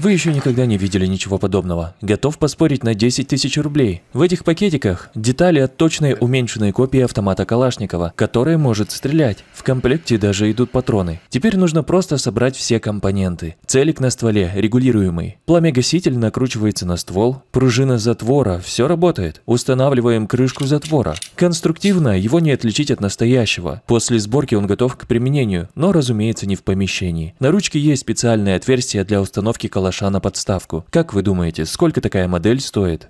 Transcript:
Вы еще никогда не видели ничего подобного. Готов поспорить на 10 тысяч рублей. В этих пакетиках детали от точной уменьшенной копии автомата Калашникова, которая может стрелять. В комплекте даже идут патроны. Теперь нужно просто собрать все компоненты. Целик на стволе регулируемый. Пламегаситель накручивается на ствол. Пружина затвора. Все работает. Устанавливаем крышку затвора. Конструктивно его не отличить от настоящего. После сборки он готов к применению, но, разумеется, не в помещении. На ручке есть специальное отверстие для установки калаша на подставку. Как вы думаете, сколько такая модель стоит?